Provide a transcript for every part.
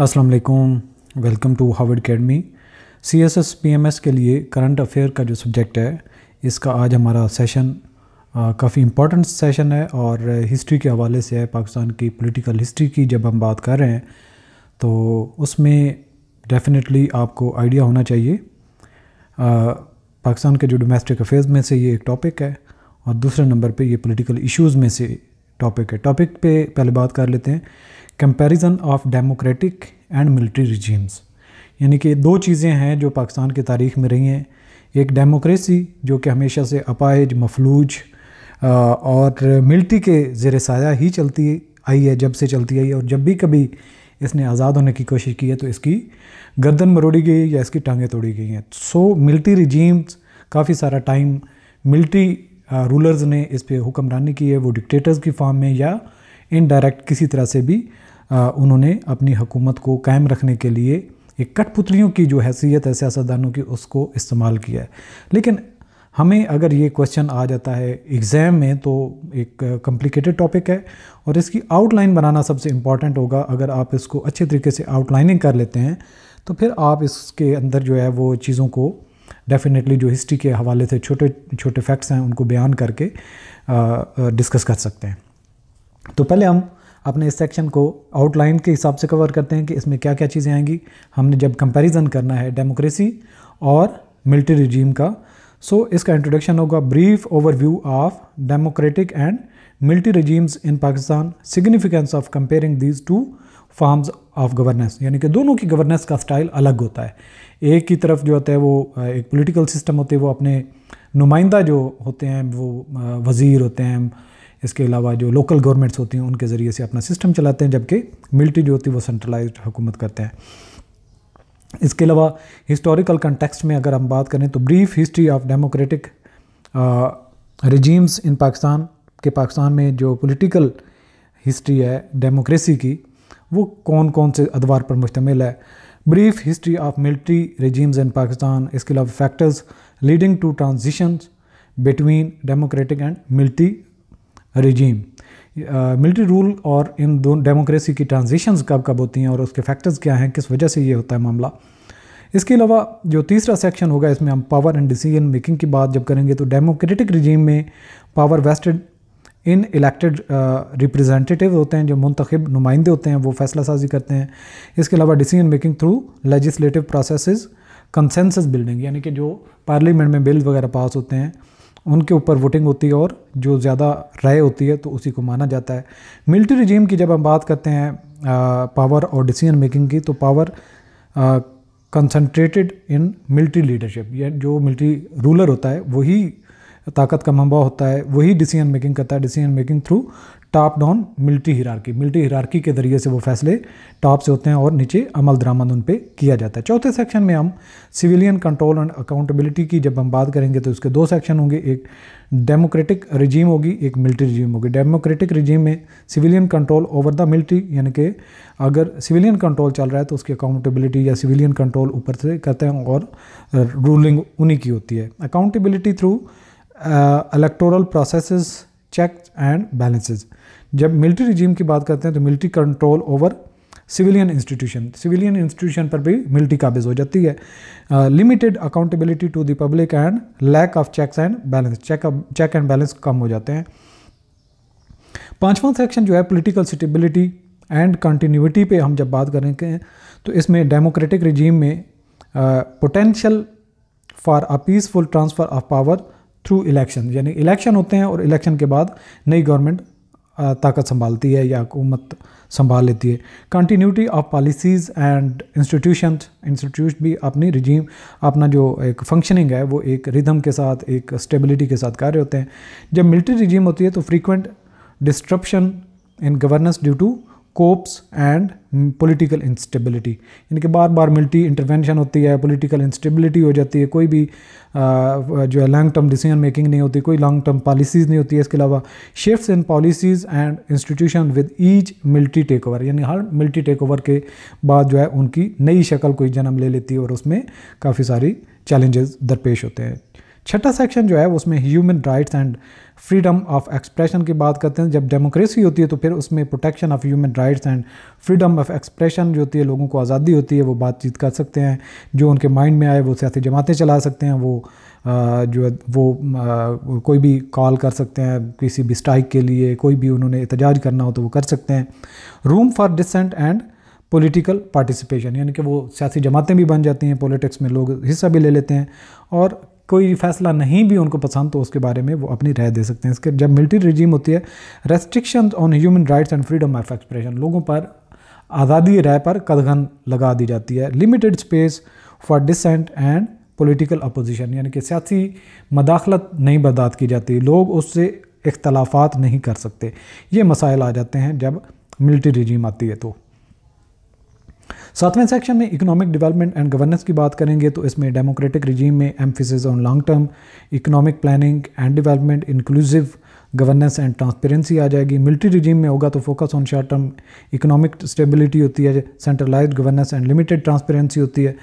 अस्सलाम वालेकुम welcome to Harvard academy C S S P M S के लिए करंट अफेयर का जो सब्जेक्ट है इसका आज हमारा सेशन काफ़ी इम्पोर्टेंट सेशन है और हिस्ट्री के हवाले से है पाकिस्तान की पॉलिटिकल हिस्ट्री की जब हम बात कर रहे हैं तो उसमें डेफिनेटली आपको आइडिया होना चाहिए पाकिस्तान के जो डोमेस्टिक अफेयर्स में से ये एक टॉपिक है और दूसरे नंबर पे ये पॉलिटिकल इश्यूज़ में से टॉपिक है टॉपिक पे पहले बात कर लेते हैं comparison of democratic and military regimes यानी कि दो चीज़ें हैं जो पाकिस्तान की तारीख में रही हैं एक डेमोक्रेसी जो कि हमेशा से अपाइज मफलूज और मिल्टी के ज़ेर साया ही चलती आई है जब से चलती आई है और जब भी कभी इसने आज़ाद होने की कोशिश की है तो इसकी गर्दन मरोड़ी गई या इसकी टांगें तोड़ी गई हैं सो मिल्टी रिजीम्स काफ़ी सारा टाइम मिल्टी रूलर्स ने इस पर हुक्मरानी की है वो डिक्टेटर्स की फॉर्म में या इनडायरेक्ट किसी तरह से भी उन्होंने अपनी हुकूमत को कायम रखने के लिए एक कठपुतलियों की जो हैसियत है सियासतदानों की उसको इस्तेमाल किया है लेकिन हमें अगर ये क्वेश्चन आ जाता है एग्ज़ाम में तो एक कॉम्प्लिकेटेड टॉपिक है और इसकी आउटलाइन बनाना सबसे इम्पॉर्टेंट होगा अगर आप इसको अच्छे तरीके से आउटलाइनिंग कर लेते हैं तो फिर आप इसके अंदर जो है वो चीज़ों को डेफिनेटली जो हिस्ट्री के हवाले से छोटे छोटे फैक्ट्स हैं उनको बयान करके डिस्कस कर सकते हैं तो पहले हम अपने इस सेक्शन को आउटलाइन के हिसाब से कवर करते हैं कि इसमें क्या क्या चीज़ें आएंगी हमने जब कंपैरिजन करना है डेमोक्रेसी और मिलिट्री रिजीम का सो so, इसका इंट्रोडक्शन होगा brief overview of democratic and military regimes in Pakistan significance of comparing these two forms of governance यानी कि दोनों की गवर्नेंस का स्टाइल अलग होता है एक की तरफ जो होता है वो एक पॉलिटिकल सिस्टम होते हैं वो अपने नुमाइंदा जो होते हैं वो वज़ीर होते हैं इसके अलावा जो लोकल गवर्नमेंट्स होती हैं उनके ज़रिए से अपना सिस्टम चलाते हैं जबकि मिलिट्री जो होती है वो सेंट्रलाइज हुकूमत करते हैं इसके अलावा हिस्टोरिकल कंटेक्सट में अगर हम बात करें तो brief history of democratic regimes in Pakistan के पाकिस्तान में जो पॉलिटिकल हिस्ट्री है डेमोक्रेसी की वो कौन कौन से अदवार पर मुश्तमिल है brief history of military regimes in Pakistan इसके अलावा factors leading to transition between democratic and military regime military rule और इन दोनों डेमोक्रेसी की ट्रांजिशन कब कब होती हैं और उसके फैक्टर्स क्या हैं किस वजह से ये होता है मामला इसके अलावा जो तीसरा सेक्शन होगा इसमें हम पावर एंड डिसीजन मेकिंग की बात जब करेंगे तो डेमोक्रेटिक रिजीम में power vested in elected representative uh, होते हैं जो मंतखब नुमाइंदे होते हैं वो फैसला साजी करते हैं इसके अलावा decision making through legislative process consensus building यानी कि जो पार्लियामेंट में बिल वगैरह पास होते हैं उनके ऊपर वोटिंग होती है और जो ज़्यादा राय होती है तो उसी को माना जाता है मिलिट्री रिजीम की जब हम बात करते हैं पावर uh, और डिसीजन मेकिंग की तो power concentrated in military leadership या जो मिलिट्री रूलर होता है वही ताकत का मंबा होता है वही डिसीजन मेकिंग करता है decision making through top down military hierarchy military hierarchy के ज़रिए से वो फैसले टॉप से होते हैं और नीचे अमल दरामद उन पर किया जाता है चौथे सेक्शन में हम सिविलियन कंट्रोल एंड अकाउंटेबिलिटी की जब हम बात करेंगे तो उसके दो सेक्शन होंगे एक डेमोक्रेटिक रिजीम होगी एक मिलिट्री रिजीम होगी डेमोक्रेटिक रिजीम में civilian control over the military यानी कि अगर सिविलियन कंट्रोल चल रहा है तो उसकी अकाउंटेबिलिटी या सिविलियन कंट्रोल ऊपर से करते हैं और रूलिंग उन्हीं की होती है accountability through electoral process check and and जब मिलिट्री रिजीम की बात करते हैं तो military control over civilian institution civilian institution पर भी मिलिट्री काबिज हो जाती है limited accountability to the public and lack of checks and balance check check and balance कम हो जाते हैं पांचवा सेक्शन जो है पॉलिटिकल स्टेबिलिटी एंड कंटिन्यूटी पे हम जब बात करेंगे तो इसमें डेमोक्रेटिक रिजीम में potential for a peaceful transfer of power through election यानी इलेक्शन होते हैं और इलेक्शन के बाद नई गवर्नमेंट ताकत संभालती है या हुकूमत संभाल लेती है continuity of policies and institution institute भी अपनी रिजीम अपना जो एक फंक्शनिंग है वो एक रिदम के साथ एक स्टेबिलिटी के साथ कार्य होते हैं जब मिलिट्री रिजीम होती है तो frequent disruption in governance due to coups and political instability इनके बार बार मिल्टी इंटरवेंशन होती है पॉलिटिकल इंस्टेबिलिटी हो जाती है कोई भी जो है लॉन्ग टर्म डिसीजन मेकिंग नहीं होती कोई लॉन्ग टर्म पॉलिसीज़ नहीं होती है इसके अलावा shifts in policies and institution with each military take over यानी हर मिल्टी टेक ओवर के बाद जो है उनकी नई शक्ल कोई जन्म ले लेती है और उसमें काफ़ी सारी चैलेंजेस दरपेश होते हैं छठा सेक्शन जो है उसमें human rights and freedom of expression की बात करते हैं जब डेमोक्रेसी होती है तो फिर उसमें protection of human rights and freedom of expression जो होती है लोगों को आज़ादी होती है वो बातचीत कर सकते हैं जो उनके माइंड में आए वो सियासी जमातें चला सकते हैं वो जो है वो कोई भी कॉल कर सकते हैं किसी भी स्ट्राइक के लिए कोई भी उन्होंने एहतजाज करना हो तो वो कर सकते हैं room for dissent and political participation यानी कि वो सियासी जमातें भी बन जाती हैं पॉलिटिक्स में लोग हिस्सा भी ले लेते हैं और कोई फैसला नहीं भी उनको पसंद तो उसके बारे में वो अपनी राय दे सकते हैं इसके जब मिलिट्री रिजीम होती है restriction on human rights and freedom of expression लोगों पर आज़ादी राय पर कदगन लगा दी जाती है limited space for dissent and political opposition यानी कि सियासी मदाखलत नहीं बर्दाश्त की जाती लोग उससे इख्तलाफात नहीं कर सकते ये मसाइल आ जाते हैं जब मिलिट्री रिजीम आती है तो सातवें सेक्शन में इकोनॉमिक डेवलपमेंट एंड गवर्नेंस की बात करेंगे तो इसमें डेमोक्रेटिक रिजीम में emphasis on long term economic planning and development inclusive governance and transparency आ जाएगी मिलिट्री रिजीम में होगा तो focus on short term economic stability होती है centralize governance and limited transparency होती है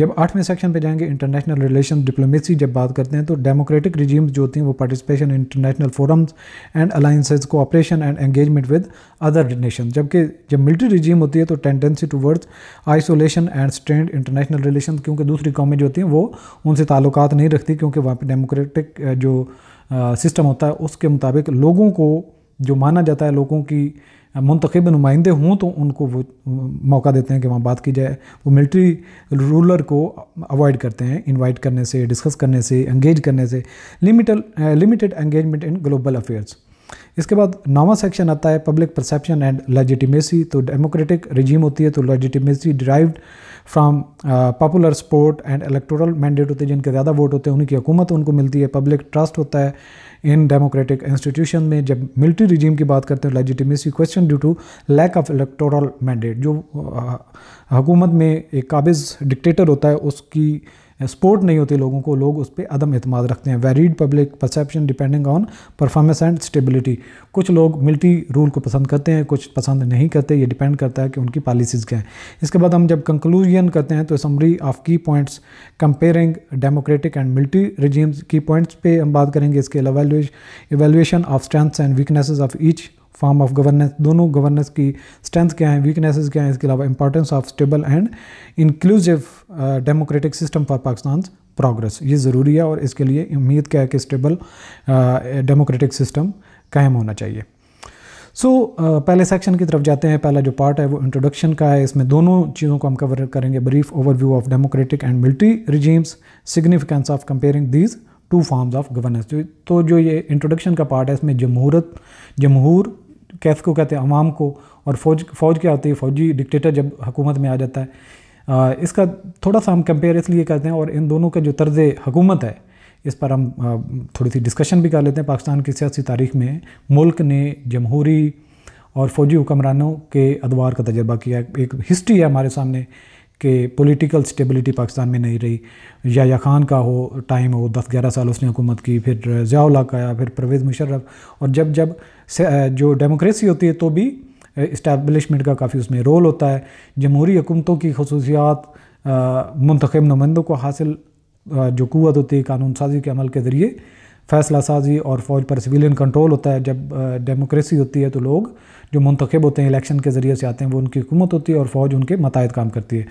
जब आठवें सेक्शन पे जाएंगे इंटरनेशनल रिलेशन डिप्लोमेसी जब बात करते हैं तो डेमोक्रेटिक रिजीम्स जो होती हैं वो participation international forums and alliances cooperation and engagement with other nation जबकि जब मिलिट्री रिजीम होती है तो tendency towards isolation and strained international relation क्योंकि दूसरी कौमें जो होती हैं वो उनसे ताल्लुक नहीं रखती क्योंकि वहाँ पर डेमोक्रेटिक जो सिस्टम होता है उसके मुताबिक लोगों को जो माना जाता है लोगों की मंतखब नुमाइंदे हों तो उनको वो मौका देते हैं कि वहाँ बात की जाए वो मिलिट्री रूलर को अवॉइड करते हैं इनवाइट करने से डिस्कस करने से एंगेज करने से limited limited engagement in global affairs इसके बाद नवा सेक्शन आता है पब्लिक परसेप्शन एंड लेजिटिमेसी तो डेमोक्रेटिक रिजीम होती है तो legitimacy derived from popular support and electoral mandate होते हैं जिनके ज़्यादा वोट होते हैं उनकी हुकूमत उनको मिलती है पब्लिक ट्रस्ट होता है इन डेमोक्रेटिक इंस्टीट्यूशन में जब मिलिट्री रिजीम की बात करते हैं legitimacy question due to lack of electoral mandate जो हुकूमत में एक काबिज डिक्टेटर होता है उसकी सपोर्ट नहीं होती लोगों को लोग उस पर अदम अतमाद रखते हैं varied public perception depending on performance and stability कुछ लोग मिल्टी रूल को पसंद करते हैं कुछ पसंद नहीं करते ये डिपेंड करता है कि उनकी पॉलिसीज़ क्या हैं इसके बाद हम जब कंक्लूजन करते हैं तो summary of key points comparing democratic and military regimes key points पर हम बात करेंगे इसके अलावा evaluation of strengths and weaknesses of each form of governance दोनों गवर्नेंस की स्ट्रेंथ क्या हैं वीकनेसेस क्या हैं इसके अलावा importance of stable and inclusive democratic system for Pakistan progress ये ज़रूरी है और इसके लिए उम्मीद क्या है कि स्टेबल डेमोक्रेटिक सिस्टम कायम होना चाहिए सो so, uh, पहले सेक्शन की तरफ जाते हैं पहला जो पार्ट है वो इंट्रोडक्शन का है इसमें दोनों चीज़ों को हम कवर करेंगे brief overview of democratic and military regimes significance of comparing these two forms of governance तो जो ये इंट्रोडक्शन का पार्ट है इसमें जमहूरत जमहूर कैस को कहते हैं अवाम को और फौज फौज क्या होती है फौजी डिक्टेटर जब हुकूमत में आ जाता है आ, इसका थोड़ा सा हम कंपेयर इसलिए करते हैं और इन दोनों का जो तर्ज हकूमत है इस पर हम थोड़ी सी डिस्कशन भी कर लेते हैं पाकिस्तान की सियासी तारीख में मुल्क ने जमहूरी और फौजी हुक्मरानों के अदवार का तजर्बा किया एक हिस्ट्री है हमारे सामने कि पॉलिटिकल स्टेबिलिटी पाकिस्तान में नहीं रही या खान का हो टाइम हो दस ग्यारह साल उसने हुकूमत की फिर ज़ियाउल्लाह का फिर परवेज़ मुशर्रफ और जब जब जो डेमोक्रेसी होती है तो भी इस्टेबलिशमेंट का काफ़ी उसमें रोल होता है जमहूरी हुकूमतों की खसूसियात मंतखब नुमाइंदों को हासिल जो कुत होती है कानून साजी के अमल के ज़रिए फैसला साजी और फ़ौज पर सिविलियन कंट्रोल होता है जब डेमोक्रेसी होती है तो लोग जो मंतखब होते हैं इलेक्शन के ज़रिए से आते हैं वो उनकी हुकूमत होती है और फ़ौज उनके मतायद काम करती है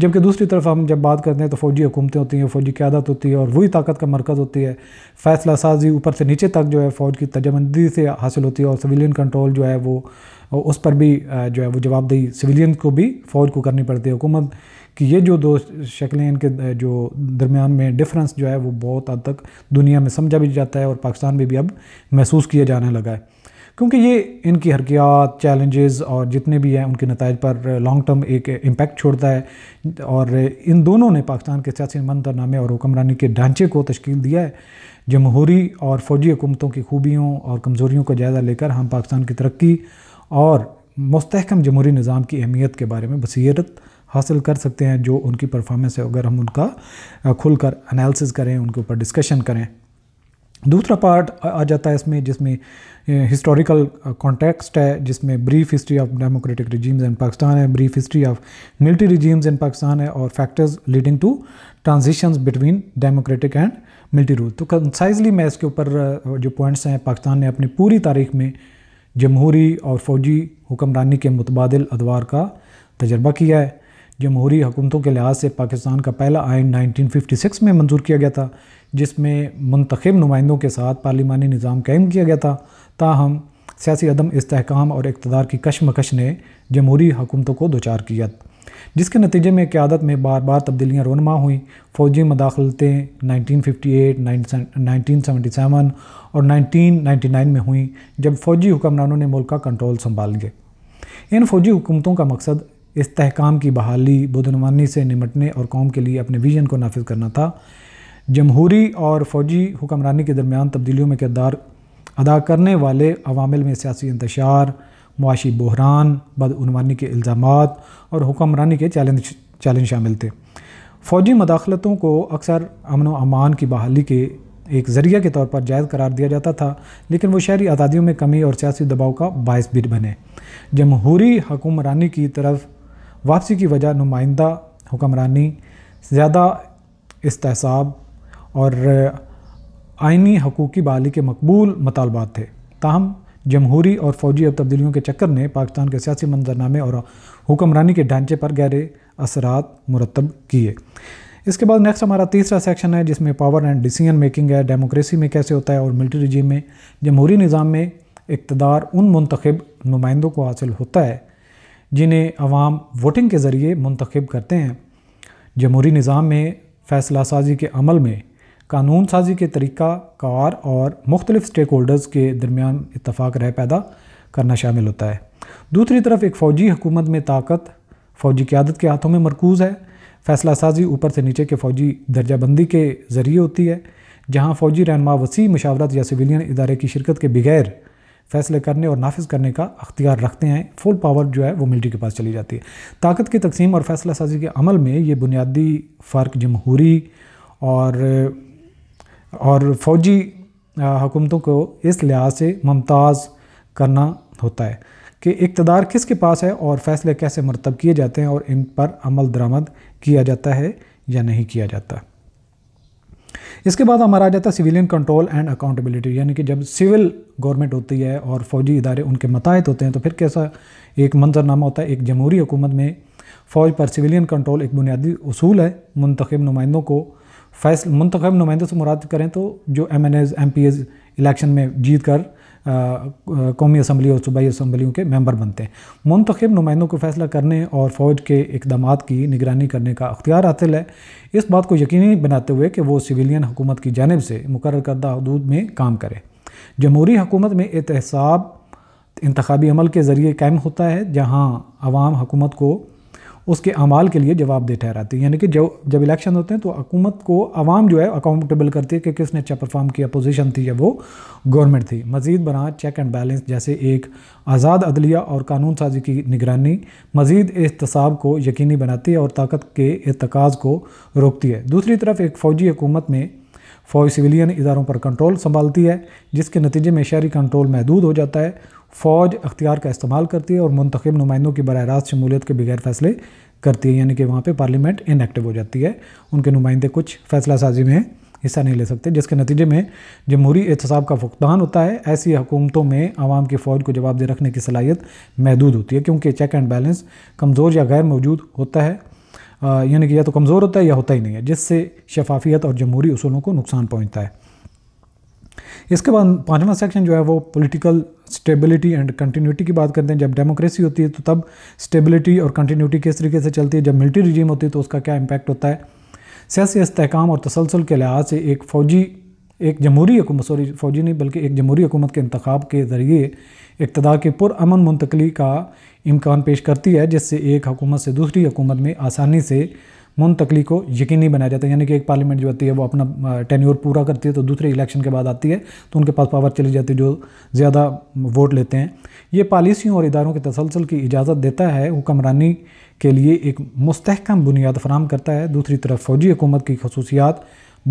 जबकि दूसरी तरफ हम जब बात करते हैं तो फ़ौजी हुकूमतें होती हैं फ़ौजी क्यादत होती है और वही ताकत का मरकज़ होती है फैसला साजी ऊपर से नीचे तक जो है फ़ौज की तजमंदी से हासिल होती है और सिविलियन कंट्रोल जो है वो और उस पर भी जो है वो जवाबदेही सिविलियन को भी फ़ौज को करनी पड़ती है हुकूमत कि ये जो दो शक्लें इनके जो दरमियान में डिफरेंस जो है वो बहुत हद तक दुनिया में समझा भी जाता है और पाकिस्तान में भी अब महसूस किया जाने लगा है क्योंकि ये इनकी हरकियात चैलेंजेस और जितने भी हैं उनके नतज पर लॉन्ग टर्म एक इम्पेक्ट छोड़ता है और इन दोनों ने पाकिस्तान के सियासी मंतरनामे और हुक्मरानी के ढांचे को तश्कील दिया है जमहूरी और फौजी हुकूमतों की खूबियों और कमजोरीों का जायज़ा लेकर हम पाकिस्तान की तरक्की और मस्तकम जमहूरी निज़ाम की अहमियत के बारे में बसीरत हासिल कर सकते हैं जो उनकी परफॉर्मेंस है अगर हम उनका खुल कर एनालिसिस करें उनके ऊपर डिस्कशन करें दूसरा पार्ट आ जाता है इसमें जिसमें हिस्टोरिकल कॉन्टेक्स्ट है जिसमें brief history of democratic regimes in Pakistan है brief history of military regimes in Pakistan है और factors leading to transitions between democratic and military rule तो कंसाइजली मैं इसके ऊपर जो पॉइंट्स हैं पाकिस्तान ने अपनी पूरी तारीख में जमहूरी और फ़ौजी हुक्मरानी के मुतबादल अदवार का तजर्बा किया है जमहूरी हुकूमतों के लिहाज से पाकिस्तान का पहला आइन 1956 में मंजूर किया गया था जिसमें मंतखब नुमाइंदों के साथ पार्लिमानी निज़ाम कायम किया गया था ताहम सियासी अदम इसकाम और इकतदार की कशमकश ने जमहूरी हुकूमतों को दोचार किया जिसके नतीजे में क्यादत में बार बार तब्दीलियाँ रोनमा हुई फौजी मदाखलतें 1958, 1977 और 1999 में हुई जब फौजी हुक्मरानों ने मुल्क का कंट्रोल संभाल लिए इन फौजी हुकूमतों का मकसद इसकाम की बहाली बुदनवानी से निमटने और कौम के लिए अपने विजन को नाफिज करना था जमहूरी और फौजी हुक्मरानी के दरमियान तब्दीलियों में किरदार अदा करने वाले अवामिल में सियासी इंतशार मुआशी बहरान बदनवानी के इल्ज़ाम और हुक्मरानी के चैलेंज चैलेंज शामिल थे फ़ौजी मदाखलतों को अक्सर अमन व अमान की बहाली के एक ज़रिए के तौर पर जायज़ करार दिया जाता था लेकिन वो शहरी आज़ादियों में कमी और सियासी दबाव का बायस भी बने जमहूरी हुक्मरानी की तरफ वापसी की वजह नुमाइंदा हुक्मरानी ज़्यादा इसतसाब और आइनी हकूक़ की बहाली के मकबूल मतालबात थे ताहम जमहूरी और फौजी अब तब्दीलियों के चक्कर ने पाकिस्तान के सियासी मंजरनामे और हुक्मरानी के ढांचे पर गहरे असरात मुरतब किए इसके बाद नेक्स्ट हमारा तीसरा सेक्शन है जिसमें पावर एंड डिसीजन मेकिंग है डेमोक्रेसी में कैसे होता है और मिलिट्री रिजीम में जमहूरी निज़ाम में इकतदार उन मंतखब नुमाइंदों को हासिल होता है जिन्हें अवाम वोटिंग के ज़रिए मंतखब करते हैं जमहूरी निज़ाम में फ़ैसला साजी के अमल में कानून साजी के तरीक़ा कार और मुख्तलिफ स्टेक होल्डर्स के दरमियान इतफाक़ रह पैदा करना शामिल होता है दूसरी तरफ एक फ़ौजी हुकूमत में ताकत फ़ौजी क्यादत के हाथों में मरकूज़ है फ़ैसला साजी ऊपर से नीचे के फ़ौजी दर्जाबंदी के ज़रिए होती है जहाँ फ़ौजी रहनमा वसी मशावरत या सिविलियन इदारे की शिरकत के बगैर फैसले करने और नाफिज करने का अख्तियार रखते हैं फुल पावर जो है वो मिलिट्री के पास चली जाती है ताकत की तकसीम और फैसला साजी के अमल में ये बुनियादी फ़र्क जमहूरी और और फौजी हुकूमतों को इस लिहाज से मुमताज़ करना होता है कि इकतदार किसके पास है और फ़ैसले कैसे मरतब किए जाते हैं और इन पर अमल दरामद किया जाता है या नहीं किया जाता इसके बाद हमारा आ जाता है सिविलियन कंट्रोल एंड अकाउंटेबिलिटी यानी कि जब सिविल गवर्नमेंट होती है और फौजी इदारे उनके मताहत होते हैं तो फिर कैसा एक मंजरनामा होता है एक जमहूरी हुकूमत में फ़ौज पर सिविलियन कंट्रोल एक बुनियादी असूल है मंतखब नुमाइंदों को फैसल मंतखब नुमाइंदों से मुराद करें तो जो M N As M P As election में जीत कर कौमी असम्बली और सूबाई असम्बलियों के मेम्बर बनते हैं मंतखब नुमाइंदों को फैसला करने और फ़ौज के इकदाम की निगरानी करने का अख्तियार हासिल है इस बात को यकीनी बनाते हुए कि वो सिविलियन हुकूमत की जानब से मुकर करदा हदूद में काम करें जमहूरी हुकूमत में एहतसाब इंतबी अमल के ज़रिए कायम होता है जहाँ आवाम हुकूमत को उसके अमाल के लिए जवाबदेह ठहराती है यानी कि जब जब इलेक्शन होते हैं तो हुकूमत को आवाम जो है अकाउंटेबल करती है कि किसने अच्छा परफॉर्म किया पोजीशन थी या वो गवर्नमेंट थी मजीद बना चेक एंड बैलेंस जैसे एक आज़ाद अदलिया और कानून साजी की निगरानी मजीद एहतसाब को यकीनी बनाती है और ताकत के इतकाज़ को रोकती है दूसरी तरफ एक फ़ौजी हुकूमत में फ़ौज सिविलियन इदारों पर कंट्रोल संभालती है जिसके नतीजे में शहरी कंट्रोल महदूद हो जाता है फ़ौज अख्तियार का इस्तेमाल करती है और मंतखब नुमाइंदों की बरह रास्त शमूलियत के बगैर फैसले करती है यानी कि वहाँ पर पार्लियामेंट इनएक्टिव हो जाती है उनके नुमाइंदे कुछ फैसला साजी में हिस्सा नहीं ले सकते जिसके नतीजे में जमहूरी एहतसाब का फुकदान होता है ऐसी हुकूमतों में आवाम की फ़ौज को जवाबदेह रखने की सलाहियत महदूद होती है क्योंकि चेक एंड बैलेंस कमज़ोर या गैर मौजूद होता है यानी कि या तो कमज़ोर होता है या होता ही नहीं है जिससे शफाफियत और जमहूरी असूलों को नुकसान पहुँचता है इसके बाद पाँचवा सेक्शन जो है वो पॉलिटिकल स्टेबिलिटी एंड कंटिन्यूटी की बात करते हैं जब डेमोक्रेसी होती है तो तब स्टेबिलिटी और कंटिन्यूटी किस तरीके से चलती है जब मिलिट्री रिजीम होती है तो उसका क्या इम्पैक्ट होता है सियासी इसकाम और तसलसल के लिहाज से एक फ़ौजी एक जमहूरी हुकूमत सॉरी फौजी नहीं बल्कि एक जमहूरी हुकूमत के इंतखब के ज़रिए इकतदा की पुरअमन मुंतकली का इम्कान पेश करती है जिससे एक हुकूमत से दूसरी हुकूमत में आसानी से मुंतकली को यकीनी बनाया जाता है यानी कि एक पार्लियामेंट जो आती है वो अपना टेन्योर पूरा करती है तो दूसरे इलेक्शन के बाद आती है तो उनके पास पावर चली जाती है जो ज़्यादा वोट लेते हैं ये पॉलिसियों और इदारों के तसलसल की इजाज़त देता है हुक्मरानी के लिए एक मुस्तकम बुनियाद फराम करता है दूसरी तरफ फौजी हुकूमत की खसूसियात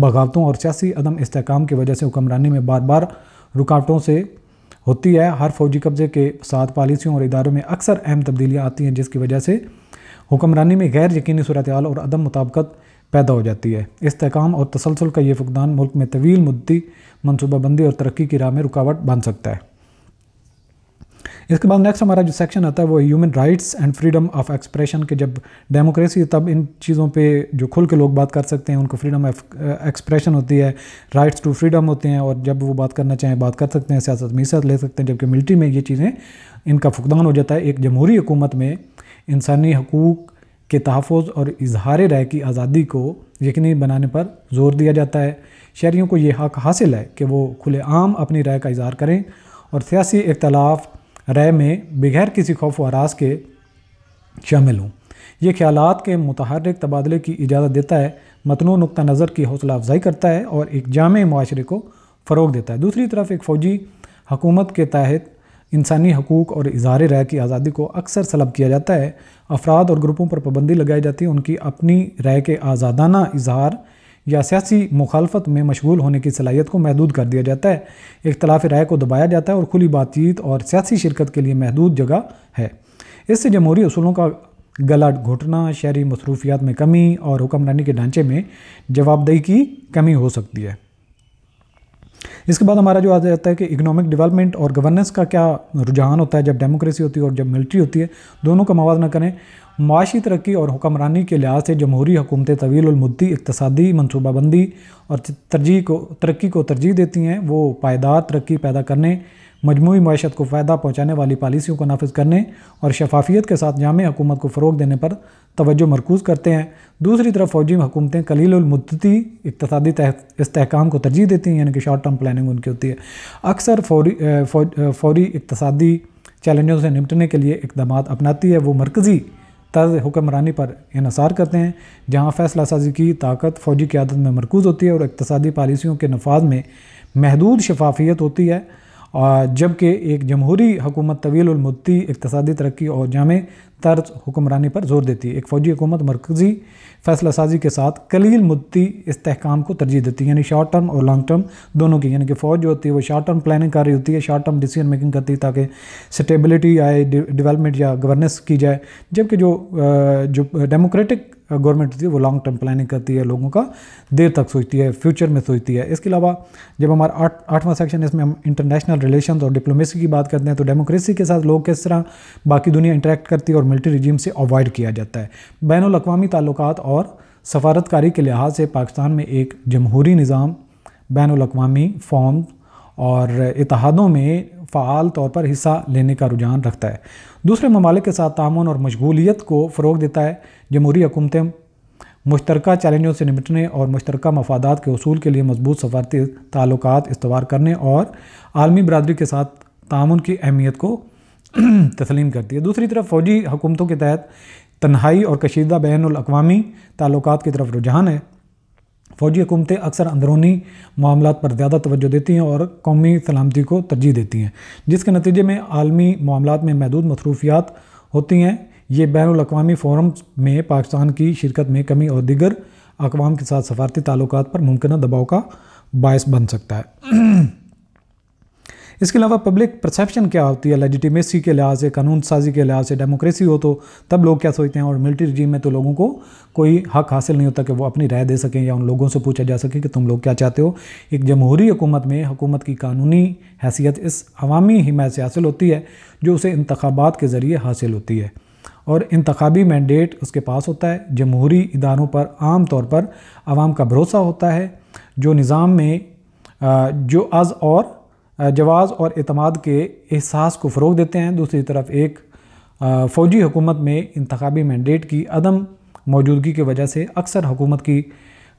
बगावतों और सियासी अदम इसकाम की वजह से हुक्मरानी में बार बार रुकावटों से होती है हर फौजी कब्जे के साथ पॉलिसियों और इदारों में अक्सर अहम तब्दीलियाँ आती हैं जिसकी वजह से हुक्मरानी में गैर यकीनी सूरत और अदम मुताबकत पैदा हो जाती है इसकाम और तसलसल का ये फुकदान मुल्क में तवील मुद्दी मनसूबाबंदी और तरक्की की राह में रुकावट बन सकता है इसके बाद नेक्स्ट हमारा जो सेक्शन आता है वो human rights and freedom of expression के जब डेमोक्रेसी तब इन चीज़ों पे जो खुल के लोग बात कर सकते हैं उनको फ्रीडम ऑफ एक्सप्रेशन होती है राइट्स टू फ्रीडम होते हैं और जब वो बात करना चाहें बात कर सकते हैं सियासत मीसत ले सकते हैं जबकि मिल्ट्री में ये चीज़ें इनका फुकदान हो जाता है एक जमहूरी हुकूमत में इंसानी हकूक़ के तहफ़ और इजहार राय की आज़ादी को यकीनी बनाने पर जोर दिया जाता है शहरीों को ये हक हासिल है कि वो खुलेआम अपनी राय का इजहार करें और सियासी इख्तलाफ राय में बगैर किसी खौफ वरास के शामिल हों ये ख्याल के मतहरक तबादले की इजाज़त देता है मतनो नुक़ नज़र की हौसला अफजाई करता है और एक जाम माशरे को फ़रोग देता है दूसरी तरफ एक फ़ौजी हकूमत के तहत इंसानी हकूक़ और इजहार राय की आज़ादी को अक्सर सलब किया जाता है अफराद और ग्रुपों पर पाबंदी लगाई जाती है उनकी अपनी राय के आज़ादाना इजहार या सियासी मुखालफत में मशगूल होने की सलाहियत को महदूद कर दिया जाता है इख्तलाफ राय को दबाया जाता है और खुली बातचीत और सियासी शिरकत के लिए महदूद जगह है इससे जमहूरी असूलों का गला घुटना शहरी मसरूफियात में कमी और हुक्मरानी के ढांचे में जवाबदेही की कमी हो सकती है इसके बाद हमारा जो आ जाता है कि इकोनॉमिक डेवलपमेंट और गवर्नेंस का क्या रुझान होता है जब डेमोक्रेसी होती है और जब मिलिट्री होती है दोनों का मवाजना करें माशी तरक्की और हुक्मरानी के लिहाज से जमहूरी हुकूमतें मुद्दी इकतसादी मनसूबाबंदी और तरजीह को तरक्की को तरजीह देती हैं वो पायदार तरक्की पैदा करने मजमू मीशत को फ़ायदा पहुँचाने वाली पॉलिसियों को नाफज करने और शफाफियत के साथ जाम हुकूमत को फ़रोग देने पर तोज्जो मरकूज़ करते हैं दूसरी तरफ फौजी हुकूमतें कलीलमदती इकतदी इसकाम को तरजीह देती हैं यानी कि शॉर्ट टर्म प्लानिंग उनकी होती है अक्सर फौरी फौरी, इकतदी चैलेंजों से निपटने के लिए इकदाम अपनाती है वो मरकज़ी तर्ज हुक्मरानी पर इसार करते हैं जहाँ फ़ैसला साजी की ताकत फ़ौजी क्यादत में मरकूज़ होती है और इकतदी पॉलिसियों के नफाज में महदूद शफाफियत होती है जबकि एक जमहूरी हुकूमत तवीलमद्दी इकतदी तरक्की और जाम तर्ज हुक्मरानी पर जोर देती है एक फ़ौजी हुकूमत मरकज़ी फैसला साजी के साथ कलील मुद्दी इसकाम को तरजीह देती है यानी शॉर्ट टर्म और लॉन्ग टर्म दोनों की यानी कि फ़ौज जो होती है वो शॉर्ट टर्म प्लानिंग कर रही होती है शॉर्ट टर्म डिसीजन मेकिंग करती है ताकि स्टेबिलिटी आए डेवलपमेंट या गवर्नेंस की जाए जबकि जो जो डेमोक्रेटिक गवर्नमेंट होती है वो लॉन्ग टर्म प्लानिंग करती है लोगों का देर तक सोचती है फ्यूचर में सोचती है इसके अलावा जब हमारा आठ आठवां सेक्शन है इसमें हम इंटरनेशनल रिलेशन और डिप्लोमेसी की बात करते हैं तो डेमोक्रेसी के साथ लोग किस तरह बाकी दुनिया इंटरेक्ट करती है और मिलिट्री रिजीम से अवॉइड किया जाता है बैन अवी ताल्लुक और सफारतकारी के लिहाज से पाकिस्तान में एक जमहूरी निज़ाम बैन अवी फॉर्म और इतिहादों में फ़ाल तौर पर हिस्सा लेने का रुझान रखता है दूसरे ममालिक के साथ तामन और मशगूलीत को फ़रोग देता है जमहूरी हुकूमतें मुश्तरक चैलेंजों से निपटने और मुश्तरक मफादा के असूल के लिए मजबूत सफारती ताल्लुक इस्तवार करने और आलमी बरदरी के साथ तामुन की अहमियत को तस्लीम करती है दूसरी तरफ फौजी हुकूमतों के तहत तन्हाई और कशीदा बैन अवी ताल्लुक की तरफ रुझान है फौजी हुकूमतें अक्सर अंदरूनी मामला पर ज़्यादा तोज्जो देती हैं और कौमी सलामती को तरजीह देती हैं जिसके नतीजे में आलमी मामला में महदूद मसरूफियात होती हैं ये बैन अवी फोरम में पाकिस्तान की शिरकत में कमी और दिगर अकवाम के साथ सफारती ताल्लुक पर मुमकिन दबाव का बायस बन सकता है इसके अलावा पब्लिक परसेप्शन क्या होती है लेजिटिमेसी के लिहाज से कानून साजी के लिहाज से डेमोक्रेसी हो तो तब लोग क्या सोचते हैं और मिलिट्री रिजीम में तो लोगों को कोई हक हासिल नहीं होता कि वो अपनी राय दे सकें या उन लोगों से पूछा जा सके कि तुम लोग क्या चाहते हो एक जमहूरी हुकूमत में हुकूमत की कानूनी हैसियत इस अवामी हिमायत से हासिल होती है जो उसे इंतबात के ज़रिए हासिल होती है और इंतबी मैंडेट उसके पास होता है जमहूरी इदारों पर आम तौर पर आवाम का भरोसा होता है जो निज़ाम में जो अज़ और जवाज़ और अतमाद के एहसास को फ़रोग देते हैं दूसरी तरफ एक फ़ौजी हुकूमत में इंतबी मैंडेट की अदम मौजूदगी की वजह से अक्सर हुकूमत की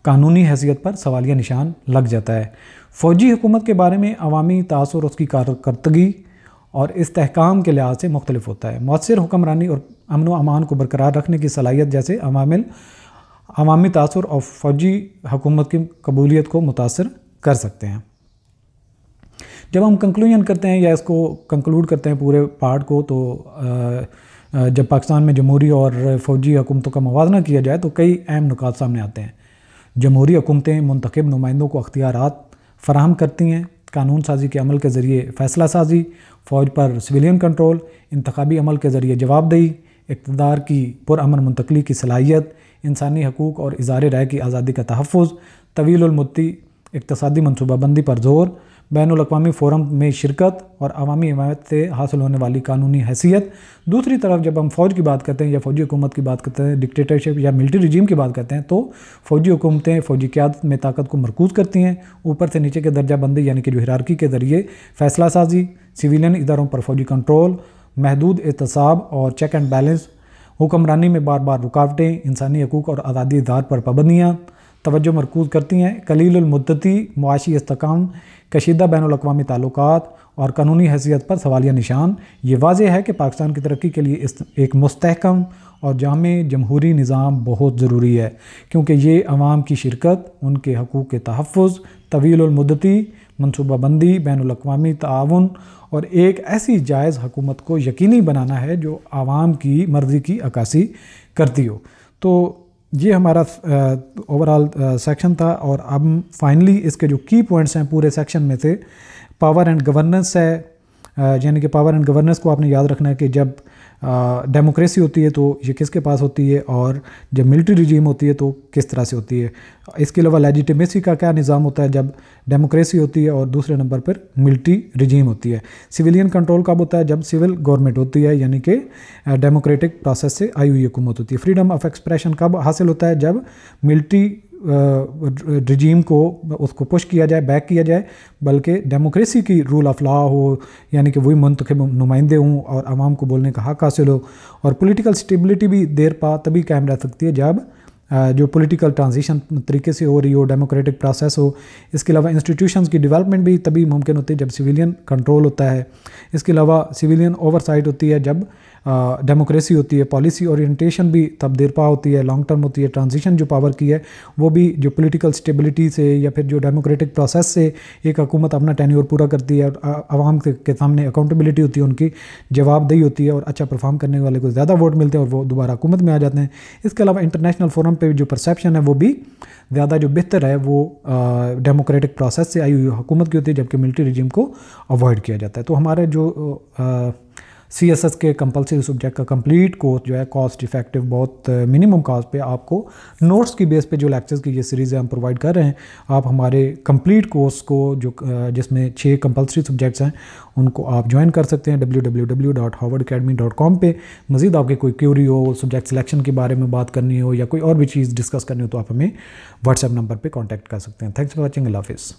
कानूनी हैसियत पर सवालिया निशान लग जाता है फ़ौजी हुकूमत के बारे में अवामी तासर उसकी कारकरी और इसकाम के लिहाज से मुख्तलिफ होता है मौसर हुक्मरानी और अमन अमान को बरकरार रखने की सलाहियत जैसे अवामिल अवामी तासर और फौजी हकूमत की कबूलीत को मुतासर कर सकते हैं जब हम कंक्लूजन करते हैं या इसको कंक्लूड करते हैं पूरे पार्ट को तो जब पाकिस्तान में जमहूरी और फौजी हकूमतों का मुवजना किया जाए तो कई अहम नुकात सामने आते हैं जमहूरी हकूमतें मंतखब नुमाइंदों को अख्तियार फराहम करती हैं कानून साजी के अमल के ज़रिए फ़ैसला साजी फ़ौज पर सिविलियन कंट्रोल इंतबी अमल के ज़रिए जवाबदेही इकतदार की पुरान मुंतकली की सलाहियत इंसानी हकूक़ और इज़ार राय की आज़ादी का तहफ़ तवीलमती इकतदी मनसूबाबंदी पर जोर बैन अवी फोरम में शिरकत और अवामी हिमायत से हासिल होने वाली कानूनी हैसियत दूसरी तरफ जब हम फ़ौज की बात करते हैं या फ़ौजी हुकूमत की बात करते हैं डिक्टेटरशिप या मिलिट्री रजीम की बात करते हैं तो फ़ौजी हुकूमतें फ़ौजी क्यादत में ताकत को मरकूज करती हैं ऊपर से नीचे के दर्जाबंदी यानी कि जो हिरारकी के ज़रिए फ़ैसला साजी सिविलियन इदारों पर फ़ौजी कंट्रोल महदूद एहतसाब और चेक एंड बैलेंस हुक्मरानी में बार बार रुकावटें इंसानी हकूक़ और आज़ादी इदार पर पाबंदियाँ तोज्जो मरकूज़ करती हैं कलीलमदती मुआशी इसकाम कशीदा बैन अवी ताल्लुक और कानूनी हैसियत पर सवालिया निशान ये वाज है कि पाकिस्तान की तरक्की के लिए इस एक मस्तकम और जाम जमहूरी निज़ाम बहुत ज़रूरी है क्योंकि ये आवाम की शिरकत उनके हकूक़ के तहफ़ तवीलमदती मनसूबाबंदी बैन अवी ताउन और एक ऐसी जायज़ हकूमत को यकीनी बनाना है जो आवाम की मर्ज़ी की अक्सी करती हो तो ये हमारा ओवरऑल सेक्शन था और अब फाइनली इसके जो की पॉइंट्स हैं पूरे सेक्शन में थे पावर एंड गवर्नेंस है यानी कि पावर एंड गवर्नेंस को आपने याद रखना है कि जब डेमोक्रेसी होती है तो ये किसके पास होती है और जब मिलिट्री रिजीम होती है तो किस तरह से होती है इसके अलावा लेजिटमेसी का क्या निज़ाम होता है जब डेमोक्रेसी होती है और दूसरे नंबर पर मिलिट्री रिजीम होती है सिविलियन कंट्रोल कब होता है जब सिविल गवर्नमेंट होती है यानी कि डेमोक्रेटिक प्रोसेस से आई हुई हुकूमत होती है फ्रीडम ऑफ एक्सप्रेशन कब हासिल होता है जब मिलिट्री रजीम को उसको पुश किया जाए बैक किया जाए बल्कि डेमोक्रेसी की रूल ऑफ लॉ हो यानी कि वही मंतख नुमाइंदे हों और आवाम को बोलने का हक हासिल हो और पोलिटिकल स्टेबिलिटी भी देर पा तभी कायम रह सकती है जब जो पॉलिटिकल ट्रांजिशन तरीके से हो रही हो डेमोक्रेटिक प्रोसेस हो इसके अलावा इंस्टीट्यूशंस की डेवलपमेंट भी तभी मुमकिन होती है जब सिविलियन कंट्रोल होता है इसके अलावा सिविलियन ओवरसाइट होती है जब डेमोक्रेसी होती है पॉलिसी ओरिएंटेशन भी तब देरपा होती है लॉन्ग टर्म होती है ट्रांजिशन जो पावर की है वो भी जो पोलिटिकल स्टेबिलिटी से या फिर जो डेमोक्रेटिक प्रोसेस से एक हकूमत अपना टेन्योर पूरा करती है और आवाम के सामने अकाउंटेबिलिटी होती है उनकी जवाबदेही होती है और अच्छा परफॉर्म करने वाले को ज़्यादा वोट मिलते हैं और वो दोबारा हुकूमत में आ जाते हैं इसके अलावा इंटरनेशनल फोरम पर जो परसेप्शन है वो भी ज़्यादा जो बेहतर है वो डेमोक्रेटिक प्रोसेस से आई हुई हुकूमत की होती है जबकि मिलिट्री रिजिम को अवॉइड किया जाता है तो हमारे जो आ, सी एस एस के कंपलसरी सब्जेक्ट का कंप्लीट कोर्स जो है कॉस्ट इफेक्टिव बहुत मिनिमम uh, कॉस्ट पे आपको नोट्स की बेस पे जो लेक्चर्स की ये सीरीज़ हम प्रोवाइड कर रहे हैं आप हमारे कंप्लीट कोर्स को जो uh, जिसमें छः कंपलसरी सब्जेक्ट्स हैं उनको आप ज्वाइन कर सकते हैं W W W dot Harvard academy dot com पर मज़ीद आपकी कोई क्यूरी हो सब्जेक्ट सिलेक्शन के बारे में बात करनी हो या कोई और भी चीज़ डिस्कस करनी हो तो आप हमें व्हाट्सएप नंबर पर कॉन्टैक्ट कर सकते हैं थैंक्स फॉर वॉचिंग हाफिज़